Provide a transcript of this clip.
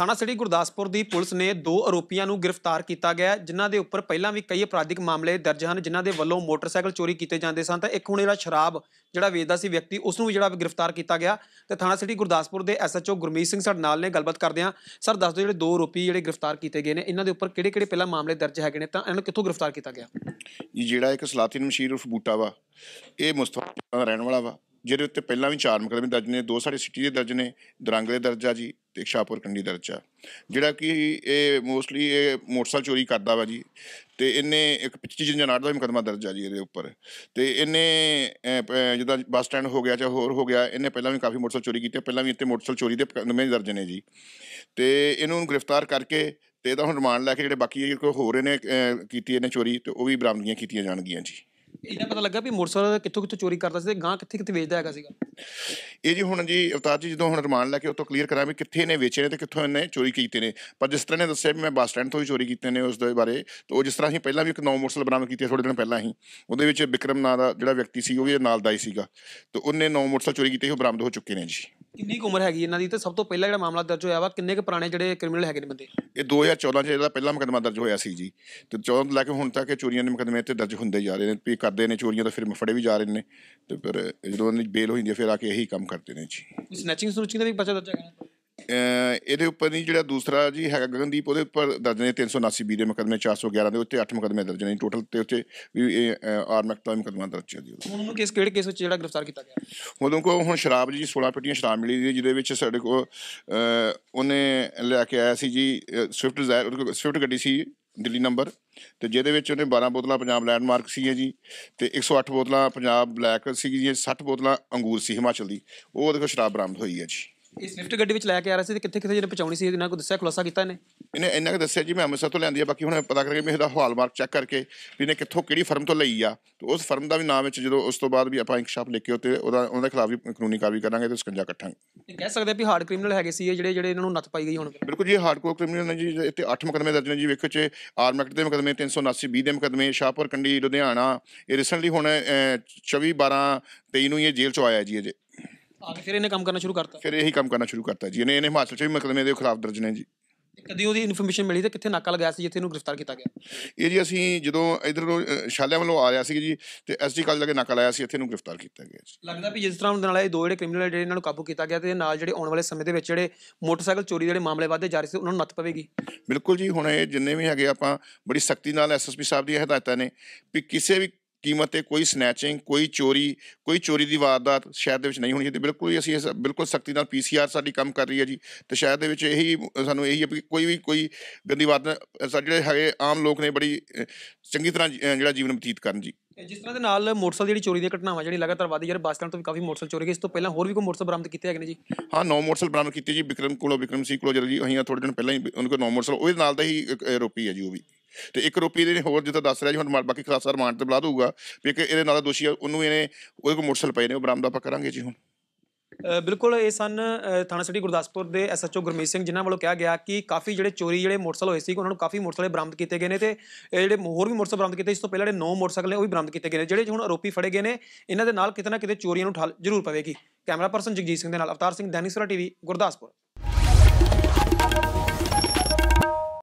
ਥਾਣਾ ਸਿਟੀ ਗੁਰਦਾਸਪੁਰ ਦੀ ਪੁਲਿਸ ਨੇ ਦੋ ਆਰੋਪੀਆਂ ਨੂੰ ਗ੍ਰਿਫਤਾਰ ਕੀਤਾ ਗਿਆ ਜਿਨ੍ਹਾਂ ਦੇ ਉੱਪਰ ਪਹਿਲਾਂ ਵੀ ਕਈ ਅਪਰਾਧਿਕ ਮਾਮਲੇ ਦਰਜ ਹਨ ਜਿਨ੍ਹਾਂ ਦੇ ਵੱਲੋਂ ਮੋਟਰਸਾਈਕਲ ਚੋਰੀ ਕੀਤੇ ਜਾਂਦੇ ਸਨ ਤਾਂ ਇੱਕ ਹੁਣ ਇਹਦਾ ਸ਼ਰਾਬ ਜਿਹੜਾ ਵੇਚਦਾ ਸੀ ਵਿਅਕਤੀ ਉਸ ਨੂੰ ਵੀ ਜਿਹੜਾ ਗ੍ਰਿਫਤਾਰ ਕੀਤਾ ਗਿਆ ਤੇ ਥਾਣਾ ਸਿਟੀ ਗੁਰਦਾਸਪੁਰ ਦੇ ਐਸਐਚਓ ਗੁਰਮੀਤ ਸਿੰਘ ਸਾਡੇ ਨਾਲ ਨੇ ਗੱਲਬਾਤ ਕਰਦੇ ਆ ਸਰ ਦੱਸ ਦਿਓ ਜਿਹੜੇ ਦੋ ਆਰੋਪੀ ਜਿਹੜੇ ਗ੍ਰਿਫਤਾਰ ਕੀਤੇ ਗਏ ਨੇ ਇਹਨਾਂ ਦੇ ਉੱਪਰ ਕਿਹੜੇ-ਕਿਹੜੇ ਪਹਿਲਾਂ ਮਾਮਲੇ ਦਰਜ ਹੈਗੇ ਨੇ ਤਾਂ ਇਹਨਾਂ ਨੂੰ ਕਿੱਥੋਂ ਗ੍ਰਿਫਤਾਰ ਕੀਤਾ ਗਿਆ ਜਿਹੜਾ ਇੱਕ ਸਲਾਤੀਨ ਮਸ਼ੀਰ ਉਰਫ ਬੂਟਾ ਵਾ ਇਹ ਮੁਸਤਫਾ ਰਹਿਣ ਵਾਲਾ ਵਾ ਜਿਹਦੇ ਉੱਤੇ ਪਹਿਲਾਂ ਵੀ ਚਾਰ ਮਕਦਮੇ ਦਰਜ ਨੇ ਦੋ ਸਾਡੇ ਸਿਟੀ ਦੇ ਦਰਜ ਨੇ ਦਰੰਗਲੇ ਦਰਜਾ ਜੀ ਤੇ ਕੰਡੀ ਦਰਜ ਜਿਹੜਾ ਕਿ ਇਹ ਮੋਸਟਲੀ ਇਹ ਮੋਟਰਸਾਈਕਲ ਚੋਰੀ ਕਰਦਾ ਵਾ ਜੀ ਤੇ ਇਹਨੇ ਇੱਕ 25 ਜਨਾਰ ਦਾ ਮੁਕਦਮਾ ਦਰਜ ਆ ਜੀ ਇਹਦੇ ਉੱਪਰ ਤੇ ਇਹਨੇ ਜਿੱਦਾਂ ਬੱਸ ਸਟੈਂਡ ਹੋ ਗਿਆ ਜਾਂ ਹੋਰ ਹੋ ਗਿਆ ਇਹਨੇ ਪਹਿਲਾਂ ਵੀ ਕਾਫੀ ਮੋਟਰਸਾਈਕਲ ਚੋਰੀ ਕੀਤੇ ਪਹਿਲਾਂ ਵੀ ਇੱਥੇ ਮੋਟਰਸਾਈਕਲ ਚੋਰੀ ਦੇ ਨਵੇਂ ਦਰਜ ਨੇ ਜੀ ਤੇ ਇਹਨੂੰ ਗ੍ਰਿਫਤਾਰ ਕਰਕੇ ਤੇ ਇਹਦਾ ਹੁਣ ਰਿਮਾਂਡ ਲੈ ਕੇ ਜਿਹੜੇ ਬਾਕੀ ਹੋ ਹੋਰ ਇਹਨੇ ਕੀਤੀ ਇਹਨੇ ਚੋਰੀ ਤੇ ਉਹ ਵੀ ਬਰਾਮਦਗੀਆਂ ਕੀਤੀਆਂ ਜਾਣਗੀਆਂ ਜੀ ਇਹਦਾ ਪਤਾ ਲੱਗਾ ਵੀ ਮੋਟਰਸਾਈਕਲ ਕਿੱਥੋਂ ਕਿੱਥੋਂ ਚੋਰੀ ਕਰਦਾ ਸੀ ਤੇ ਗਾਂ ਕਿੱਥੇ ਕਿੱਥੇ ਵੇਚਦਾ ਹੈਗਾ ਸੀਗਾ ਇਹ ਜੀ ਹੁਣ ਜੀ ਅਵਤਾਰ ਜੀ ਜਦੋਂ ਹੁਣ ਰਮਾਨ ਲੈ ਕੇ ਉਤੋਂ ਕਲੀਅਰ ਕਰਾਂ ਵੀ ਕਿੱਥੇ ਨੇ ਵੇਚੇ ਨੇ ਤੇ ਕਿੱਥੋਂ ਇਹਨੇ ਚੋਰੀ ਕੀਤੇ ਨੇ ਪਰ ਜਿਸ ਤਰ੍ਹਾਂ ਨੇ ਦੱਸਿਆ ਵੀ ਮੈਂ ਬੱਸ ਸਟੈਂਡ ਤੋਂ ਹੀ ਚੋਰੀ ਕੀਤੇ ਨੇ ਉਸ ਦੇ ਬਾਰੇ ਤੇ ਉਹ ਜਿਸ ਤਰ੍ਹਾਂ ਅਸੀਂ ਪਹਿਲਾਂ ਵੀ ਇੱਕ ਨੌ ਮੋਟਰਸਾਈਕਲ ਬਰਾਮਦ ਕੀਤੀ ਥੋੜੇ ਦਿਨ ਪਹਿਲਾਂ ਹੀ ਉਹਦੇ ਵਿੱਚ ਵਿਕਰਮ ਨਾਂ ਦਾ ਜਿਹੜਾ ਵਿਅਕਤੀ ਸੀ ਉਹ ਵੀ ਨਾਲ ਦਾ ਹੀ ਸੀਗਾ ਤੇ ਉਹਨੇ ਨੌ ਮੋਟਰਸਾਈਕਲ ਚੋਰੀ ਕੀਤੇ ਉਹ ਬਰਾਮਦ ਹੋ ਚੁੱਕੇ ਨੇ ਜੀ ਕਿੰਨੀ ਕੁ ਉਮਰ ਹੈਗੀ ਇਹਨਾਂ ਦੀ ਤੇ ਸਭ ਤੋਂ ਪਹਿਲਾ ਜਿਹੜਾ ਮਾਮਲਾ ਦਰਜ ਹੋਇਆ ਵਾ ਕਿੰਨੇ ਕੁ ਪੁਰਾਣੇ ਜਿਹੜੇ ਕ੍ਰਿਮੀਨਲ ਹੈਗੇ ਨੇ ਬੰਦੇ ਇਹ 2014 ਚ ਜਿਹੜਾ ਪਹਿਲਾ ਮੁਕਦਮਾ ਦਰਜ ਹੋਇਆ ਸੀ ਜੀ ਤੇ 14 ਤੋਂ ਲੈ ਕੇ ਹੁਣ ਤੱਕ ਇਹ ਚੋਰੀਆਂ ਦੇ ਮੁਕਦਮੇ ਤੇ ਦਰਜ ਹੁੰਦੇ ਜਾ ਰਹੇ ਨੇ ਵੀ ਕਰਦੇ ਨੇ ਚੋਰੀਆਂ ਤਾਂ ਫਿਰ ਫੜੇ ਵੀ ਜਾ ਰਹੇ ਨੇ ਤੇ ਫਿਰ ਜਦੋਂ ਉਹਨਾਂ ਦੀ ਬੇਲ ਹੋ ਜਾਂਦੀ ਹੈ ਫਿਰ ਆ ਕੇ ਇਹੀ ਕੰਮ ਕਰਦੇ ਨੇ ਜੀ ਸਨੈਚਿੰਗ ਸੁਰਚਿੰਗ ਦਾ ਵੀ ਪਰਚਾ ਦਰਜ ਹੈਗਾ ਇਹਦੇ ਉੱਪਰ ਨਹੀਂ ਜਿਹੜਾ ਦੂਸਰਾ ਜੀ ਹੈਗਾ ਗਗਨਦੀਪ ਉਹਦੇ ਉੱਪਰ ਦਰਜ ਨੇ 379 ਬੀ ਦੇ ਮੁਕਦਮੇ 411 ਦੇ ਉੱਤੇ 8 ਮੁਕਦਮੇ ਦਰਜ ਨੇ ਟੋਟਲ ਤੇ ਉੱਤੇ ਵੀ ਇਹ ਐਕਟ ਮੁਕਦਮਾ ਦਰਜ ਹੈ ਜੀ ਉਹਨੂੰ ਕਿਸ ਕਿਹੜੇ ਕੇਸ ਵਿੱਚ ਜਿਹੜਾ ਗ੍ਰਿਫਤਾਰ ਕੀਤਾ ਗਿਆ ਉਹਦੋਂ ਕੋ ਹੁਣ ਸ਼ਰਾਬ ਜੀ 16 ਪੇਟੀਆਂ ਸ਼ਰਾਬ ਮਿਲੀ ਸੀ ਜਿਹਦੇ ਵਿੱਚ ਸਾਡੇ ਕੋ ਉਹਨੇ ਲੈ ਕੇ ਆਇਆ ਸੀ ਜੀ ਸਵਿਫਟ ਜ਼ਾਇਰ ਸਵਿਫਟ ਗੱਡੀ ਸੀ ਦਿੱਲੀ ਨੰਬਰ ਤੇ ਜਿਹਦੇ ਵਿੱਚ ਉਹਨੇ 12 ਬੋਤਲਾਂ ਪੰਜਾਬ ਲੈਂਡਮਾਰਕ ਸੀ ਜੀ ਤੇ 108 ਬੋਤਲਾਂ ਪੰਜਾਬ ਬਲੈਕ ਸੀ ਜੀ 60 ਬੋਤਲਾਂ ਅੰਗੂਰ ਸੀ ਹਿਮਾਚਲ ਦੀ ਉਹ ਉਹਦੇ ਕੋ ਸ਼ਰਾਬ ਬਰਾਮਦ ਹੋਈ ਹੈ ਜੀ ਇਸ ਸਵਿਫਟ ਗੱਡੀ ਵਿੱਚ ਲੈ ਕੇ ਆ ਰਹੇ ਸੀ ਤੇ ਕਿੱਥੇ ਕਿੱਥੇ ਜਿਹਨੇ ਪਹੁੰਚਾਉਣੀ ਸੀ ਇਹਨਾਂ ਕੋ ਦੱਸਿਆ ਖੁਲਾਸਾ ਕੀਤਾ ਇਹਨੇ ਇਹਨੇ ਇਹਨਾਂ ਕੋ ਦੱਸਿਆ ਜੀ ਮੈਂ ਅੰਮ੍ਰਿਤਸਰ ਤੋਂ ਲਿਆਂਦੀ ਆ ਬਾਕੀ ਹੁਣ ਪਤਾ ਕਰਕੇ ਮੈਂ ਇਹਦਾ ਹਾਲਮਾਰਕ ਚੈੱਕ ਕਰਕੇ ਵੀ ਇਹਨੇ ਕਿੱਥੋਂ ਕਿਹੜੀ ਫਰਮ ਤੋਂ ਲਈ ਆ ਤੇ ਉਸ ਫਰਮ ਦਾ ਵੀ ਨਾਮ ਵਿੱਚ ਜਦੋਂ ਉਸ ਤੋਂ ਬਾਅਦ ਵੀ ਆਪਾਂ ਇਨਕਸ਼ਾਫ ਲੈ ਕੇ ਉੱਤੇ ਉਹਦਾ ਉਹਨਾਂ ਦੇ ਖਿਲਾਫ ਵੀ ਕਾਨੂੰਨੀ ਕਾਰਵਾਈ ਕਰਾਂਗੇ ਤੇ ਸਕੰਜਾ ਕੱਟਾਂਗੇ ਕਹਿ ਸਕਦੇ ਆ ਵੀ ਹਾਰਡ ਕ੍ਰਿਮੀਨਲ ਹੈਗੇ ਸੀ ਜਿਹੜੇ ਜਿਹੜੇ ਇਹਨਾਂ ਨੂੰ ਨੱਥ ਪਾਈ ਗਈ ਹੁਣ ਬਿਲਕੁਲ ਜੀ ਹਾਰਡ ਕੋਰ ਕ੍ਰਿਮੀਨਲ ਨੇ ਜੀ ਇੱਥੇ 8 ਮੁਕਦਮੇ ਦਰਜ ਨੇ ਜੀ ਵੇਖੋ ਚ ਆਰ ਮੈਕਟ ਦੇ ਮੁਕਦਮੇ 379 ਬੀ ਦੇ ਮੁਕਦਮੇ ਸ਼ਾਹਪੁਰ ਕੰਡੀ ਲੁਧਿਆਣਾ ਇਹ ਰੀਸੈਂਟਲੀ ਹੁਣ 24 12 23 ਨੂੰ ਇਹ ਜੇਲ੍ਹ ਚ ਆਇਆ ਜੀ ਅਜੇ ਆਗੇ ਫਿਰ ਇਹਨੇ ਕੰਮ ਕਰਨਾ ਸ਼ੁਰੂ ਕਰਤਾ ਫਿਰ ਇਹੀ ਕੰਮ ਕਰਨਾ ਸ਼ੁਰੂ ਕਰਤਾ ਜੀ ਇਹਨੇ ਇਹਨੇ ਹਿਮਾਚਲ 'ਚ ਵੀ ਮਕਦਮੇ ਦੇ ਖਿਲਾਫ ਦਰਜ ਨੇ ਜੀ ਕਦੀ ਉਹਦੀ ਇਨਫੋਰਮੇਸ਼ਨ ਮਿਲੀ ਤੇ ਕਿੱਥੇ ਨਾਕਾ ਲਗਾਇਆ ਸੀ ਜਿੱਥੇ ਇਹਨੂੰ ਗ੍ਰਿਫਤਾਰ ਕੀਤਾ ਗਿਆ ਇਹ ਜੀ ਅਸੀਂ ਜਦੋਂ ਇਧਰੋਂ ਸ਼ਾਲਿਆਂ ਵੱਲੋਂ ਆ ਰਿਹਾ ਸੀ ਜੀ ਤੇ ਐਸਡੀ ਕਾਲਜ ਲਗੇ ਨਾਕਾ ਲਾਇਆ ਸੀ ਇੱਥੇ ਇਹਨੂੰ ਗ੍ਰਿਫਤਾਰ ਕੀਤਾ ਗਿਆ ਜੀ ਲੱਗਦਾ ਵੀ ਜਿਸ ਤਰ੍ਹਾਂ ਨਾਲ ਇਹ ਦੋ ਜਿਹੜੇ ਕ੍ਰਿਮੀਨਲ ਜਿਹੜੇ ਇਹਨਾਂ ਨੂੰ ਕਾਬੂ ਕੀਤਾ ਗਿਆ ਤੇ ਨਾਲ ਜਿਹੜੇ ਆਉਣ ਵਾਲੇ ਸਮੇਂ ਦੇ ਵਿੱਚ ਜਿਹੜੇ ਮੋਟਰਸਾਈਕਲ ਚੋਰੀ ਦੇ ਜਿਹੜੇ ਮਾਮਲੇ ਵਾਧੇ ਜਾ ਰਹੇ ਸੀ ਉਹਨਾਂ ਨੂੰ ਨੱਥ ਪਵੇਗੀ ਬਿਲਕੁਲ ਜੀ ਹੁਣ ਇਹ ਜਿੰਨੇ ਵੀ ਹੈਗੇ ਆਪਾਂ ਬੜੀ ਸਖਤੀ ਨਾਲ ਐਸਐਸਪੀ ਸਾਹਿਬ ਦੀ ਹਦਾਇਤਾਂ ਨੇ ਵੀ ਕਿਸੇ ਵੀ ਕੀਮਤ ਤੇ ਕੋਈ ਸਨੈਚਿੰਗ ਕੋਈ ਚੋਰੀ ਕੋਈ ਚੋਰੀ ਦੀ ਵਾਰਦਾਤ ਸ਼ਹਿਰ ਦੇ ਵਿੱਚ ਨਹੀਂ ਹੋਣੀ ਚਾਹੀਦੀ ਬਿਲਕੁਲ ਹੀ ਅਸੀਂ ਇਸ ਬਿਲਕੁਲ ਸਖਤੀ ਨਾਲ ਪੀਸੀਆਰ ਸਾਡੀ ਕੰਮ ਕਰ ਰਹੀ ਹੈ ਜੀ ਤੇ ਸ਼ਹਿਰ ਦੇ ਵਿੱਚ ਇਹੀ ਸਾਨੂੰ ਇਹੀ ਹੈ ਕਿ ਕੋਈ ਵੀ ਕੋਈ ਗੰਦੀ ਵਾਰਦਾਤ ਸਾਡੇ ਜਿਹੜੇ ਹੈਗੇ ਆਮ ਲੋਕ ਨੇ ਬੜੀ ਚੰਗੀ ਤਰ੍ਹਾਂ ਜਿਹੜਾ ਜੀਵਨ ਬਤੀਤ ਕਰਨ ਜੀ ਜਿਸ ਤਰ੍ਹਾਂ ਦੇ ਨਾਲ ਮੋਟਰਸਾਈਕਲ ਦੀ ਜਿਹੜੀ ਚੋਰੀ ਦੀਆਂ ਘਟਨਾਵਾਂ ਜਿਹੜੀ ਲਗਾਤਾਰ ਵਧੀ ਯਾਰ ਬੱਸ ਸਟੈਂਡ ਤੋਂ ਵੀ ਕਾਫੀ ਮੋਟਰਸਾਈਕਲ ਚੋਰੀ ਗਏ ਇਸ ਤੋਂ ਪਹਿਲਾਂ ਹੋਰ ਵੀ ਕੋਈ ਮੋਟਰਸਾਈਕਲ ਬਰਾਮਦ ਕੀਤੇ ਹੈਗੇ ਨੇ ਜੀ ਹਾਂ ਨੌ ਮੋਟਰਸਾਈਕਲ ਬਰਾਮਦ ਕੀਤੇ ਜੀ ਵਿਕਰਮ ਕੋਲੋਂ ਵਿਕਰਮ ਸਿੰਘ ਕੋਲੋਂ ਜਦੋਂ ਜੀ ਅਸੀਂ ਥੋੜੇ ਦਿਨ ਪਹਿਲਾਂ ਹੀ ਉਹਨਾਂ ਕੋਲ ਨੌ ਮੋਟਰਸਾਈਕਲ ਉਹਦੇ ਨਾਲ ਦਾ ਹੀ ਰੋਪੀ ਹੈ ਜੀ ਉਹ ਵੀ ਤੇ ਇੱਕ ਰੋਪੀ ਦੇ ਨੇ ਹੋਰ ਜਿੱਦਾਂ ਦੱਸ ਰਿਹਾ ਜੀ ਹੁਣ ਬਾਕੀ ਖਾਸਾ ਰਿਮਾਂਡ ਤੇ ਬੁਲਾ ਦੂਗਾ ਵੀ ਕਿ ਇਹਦੇ ਨਾਲ ਦੋਸ਼ੀ ਉਹਨੂੰ ਇਹਨੇ ਉਹ ਇੱਕ ਮੋਟਰਸਾਈਕਲ ਪਏ ਨੇ ਉਹ ਬਰਾਮਦਾ ਆਪਾਂ ਕਰਾਂਗੇ ਜੀ ਹੁਣ ਬਿਲਕੁਲ ਇਹ ਸਨ ਥਾਣਾ ਸਿਟੀ ਗੁਰਦਾਸਪੁਰ ਦੇ ਐਸਐਚਓ ਗੁਰਮੀਤ ਸਿੰਘ ਜਿਨ੍ਹਾਂ ਵੱਲੋਂ ਕਿਹਾ ਗਿਆ ਕਿ ਕਾਫੀ ਜਿਹੜੇ ਚੋਰੀ ਜਿਹੜੇ ਮੋਟਰਸਾਈਕਲ ਹੋਏ ਸੀ ਉਹਨਾਂ ਨੂੰ ਕਾਫੀ ਮੋਟਰਸਾਈਕਲ ਬਰਾਮਦ ਕੀਤੇ ਗਏ ਨੇ ਤੇ ਜਿਹੜੇ ਹੋਰ ਵੀ ਮੋਟਰਸਾਈਕਲ ਬਰਾਮਦ ਕੀਤੇ ਇਸ ਤੋਂ ਪਹਿਲਾਂ ਜਿਹੜੇ 9 ਮੋਟਰਸਾਈਕਲ ਨੇ ਉਹ ਵੀ ਬਰਾਮਦ ਕੀਤੇ ਗਏ ਨੇ ਜਿਹੜੇ ਹੁਣ ਆਰੋਪੀ ਫੜੇ ਗਏ ਨੇ ਇਹਨਾਂ ਦੇ ਨਾਲ ਕਿਤੇ ਨਾ ਕਿਤੇ ਚੋਰੀਆਂ ਨੂੰ ਠੱਲ ਜ਼ਰੂਰ ਪਵੇਗੀ ਕੈਮਰਾ ਪਰਸਨ ਜਗਜੀਤ ਸਿੰਘ ਦੇ ਨਾਲ ਅਵਤਾਰ ਸਿੰਘ ਦੈਨਿਕਸਰਾ ਟੀਵੀ ਗੁਰਦਾਸਪੁਰ